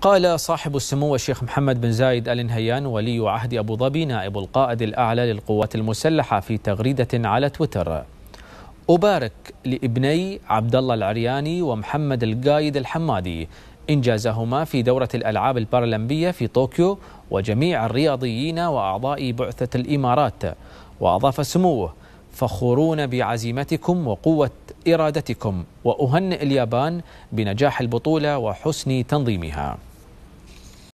قال صاحب السمو الشيخ محمد بن زايد ال نهيان ولي عهد ابو ظبي نائب القائد الاعلى للقوات المسلحه في تغريده على تويتر ابارك لابني عبد الله العرياني ومحمد القايد الحمادي انجازهما في دوره الالعاب البارالمبيه في طوكيو وجميع الرياضيين واعضاء بعثه الامارات واضاف سموه فخورون بعزيمتكم وقوه إرادتكم وأهنئ اليابان بنجاح البطولة وحسن تنظيمها